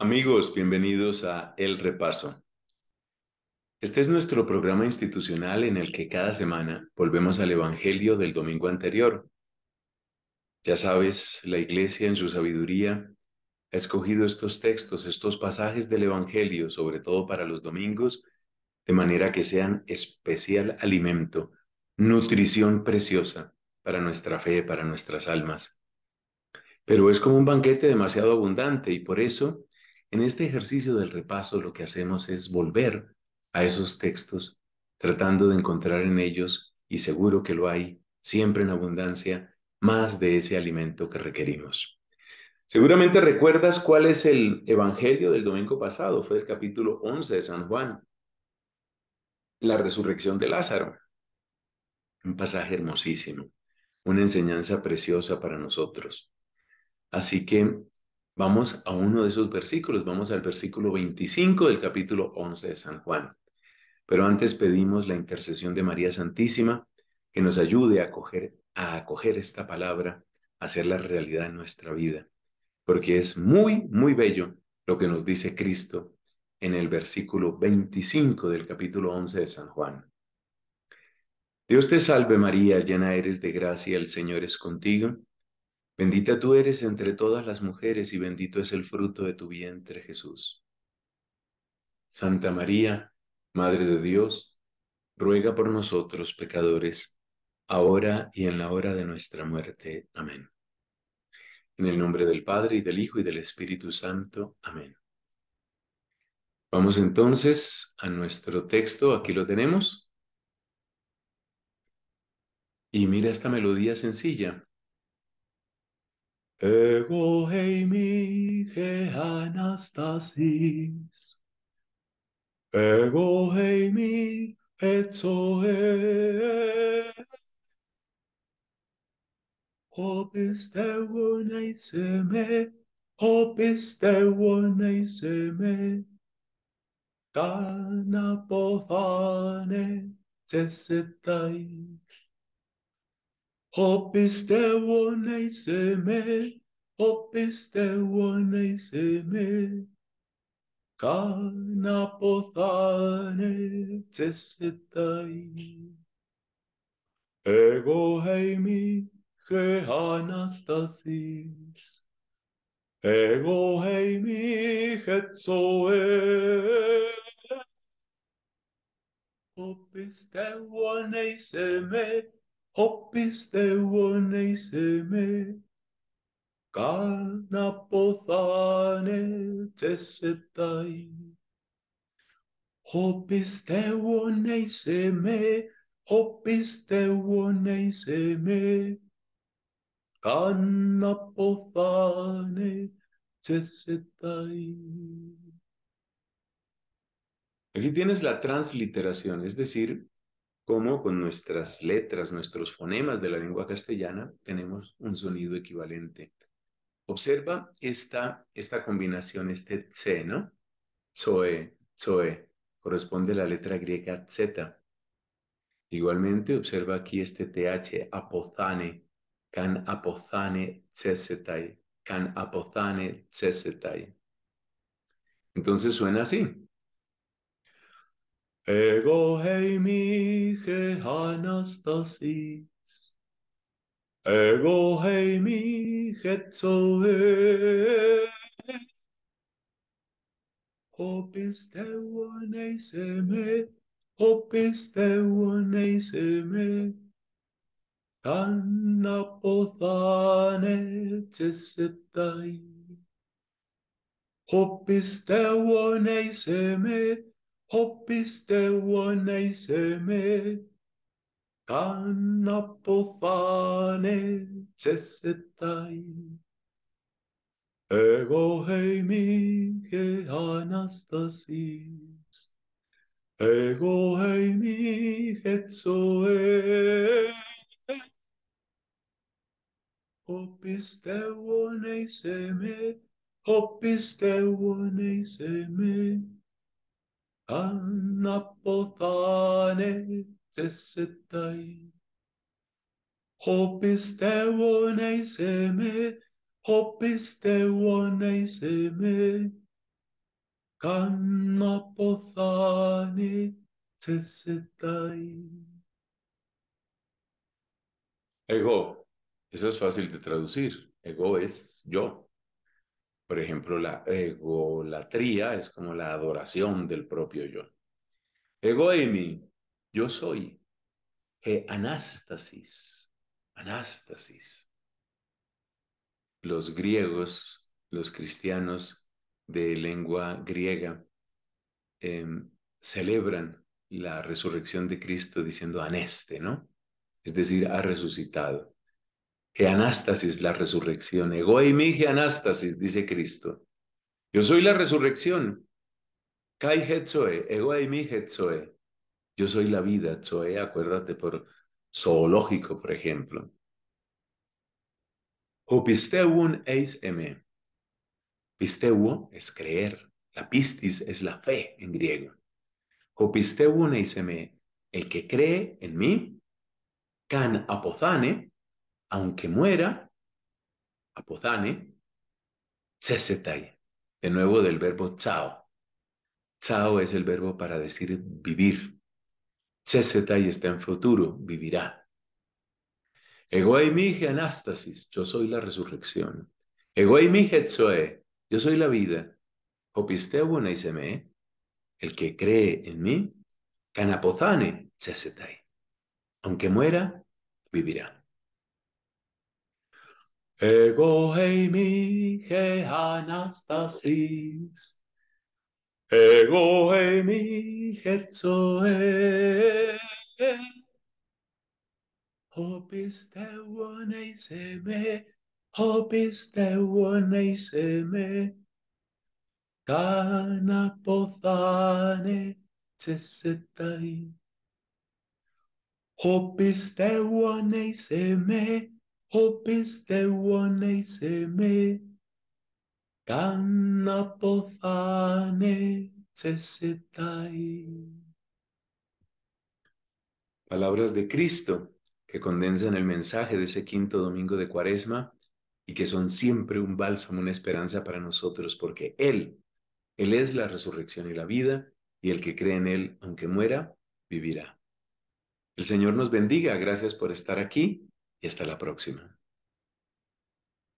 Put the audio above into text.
Amigos, bienvenidos a El Repaso. Este es nuestro programa institucional en el que cada semana volvemos al Evangelio del domingo anterior. Ya sabes, la Iglesia en su sabiduría ha escogido estos textos, estos pasajes del Evangelio, sobre todo para los domingos, de manera que sean especial alimento, nutrición preciosa para nuestra fe, para nuestras almas. Pero es como un banquete demasiado abundante y por eso en este ejercicio del repaso lo que hacemos es volver a esos textos tratando de encontrar en ellos, y seguro que lo hay, siempre en abundancia, más de ese alimento que requerimos. Seguramente recuerdas cuál es el Evangelio del domingo pasado, fue el capítulo 11 de San Juan, la resurrección de Lázaro. Un pasaje hermosísimo, una enseñanza preciosa para nosotros. Así que Vamos a uno de esos versículos, vamos al versículo 25 del capítulo 11 de San Juan. Pero antes pedimos la intercesión de María Santísima que nos ayude a acoger, esta palabra, a hacerla realidad en nuestra vida, porque es muy, muy bello lo que nos dice Cristo en el versículo 25 del capítulo 11 de San Juan. Dios te salve María, llena eres de gracia, el Señor es contigo. Bendita tú eres entre todas las mujeres y bendito es el fruto de tu vientre, Jesús. Santa María, Madre de Dios, ruega por nosotros pecadores, ahora y en la hora de nuestra muerte. Amén. En el nombre del Padre y del Hijo y del Espíritu Santo. Amén. Vamos entonces a nuestro texto, aquí lo tenemos. Y mira esta melodía sencilla, Εγώ η Αναστασίς. Εγώ είμαι Τσοέ. Ο ε, πιστεύω να είσαι με, ο πιστεύω να είσαι με. Τα αποθάνε τσεσετάει. Ο πιστεύω να είσαι με, ο πιστεύω να είσαι με, καν ποθανε σε Εγώ ειμι και Αναστασής, εγώ ειμι και Τσοέ Ο πιστεύω να είσαι με, opisteuoneiseme, kanapothane se me. opisteuoneiseme, se cesetai! Aquí tienes la transliteración, es decir, cómo con nuestras letras, nuestros fonemas de la lengua castellana tenemos un sonido equivalente. Observa esta, esta combinación, este tse, ¿no? Zoe, zoe, corresponde a la letra griega zeta. Igualmente observa aquí este th, apozane, can apozane tsesetai, can apozane tsesetai. Entonces suena así. Ego anastasis. Ego he mi hetzoe. Hopis teuan eiseme, hopis teuan eiseme. Tan apothane teseptai. Hopis teuan eiseme, hopis teuan eiseme. καν αποθάνε τσεσετάει. Εγώ είμαι και αναστάσις, εγώ είμαι και Τσοέ. Ο πιστεύον είσαι με, ο πιστεύον είσαι με, καν αποθάνε zesetai. Hope is there seme I me. Ego, eso es fácil de traducir. Ego es yo. Por ejemplo, la egolatría es como la adoración del propio yo. Ego yo soy he anástasis, anástasis. Los griegos, los cristianos de lengua griega, em, celebran la resurrección de Cristo diciendo aneste, ¿no? Es decir, ha resucitado. anástasis, la resurrección. Ego y mi anástasis, dice Cristo. Yo soy la resurrección. Kai hetzoe, ego mi hetzoe. Yo soy la vida, Zoe, acuérdate por zoológico, por ejemplo. Hopisteun eis Pisteuo es creer. La pistis es la fe en griego. Hopisteun eis El que cree en mí, can apozane, aunque muera, apozane, tsesetai. De nuevo del verbo chao. Chao es el verbo para decir vivir, Chesetai está en futuro, vivirá. Egoimige anástasis, yo soy la resurrección. Egoimige tsoe, yo soy la vida. Hopisteu y iseme, el que cree en mí, canapozane chesetai, aunque muera, vivirá. mi anastasis, Εγώ εμείς έτσι ε, ε, Ο πιστεύον είσαι με, ο πιστεύον είσαι με, τα να ποθάνε σε σετάει. Ο πιστεύον είσαι με, ο πιστεύον είσαι με, Palabras de Cristo que condensan el mensaje de ese quinto domingo de Cuaresma y que son siempre un bálsamo, una esperanza para nosotros, porque Él, Él es la resurrección y la vida, y el que cree en Él, aunque muera, vivirá. El Señor nos bendiga, gracias por estar aquí y hasta la próxima.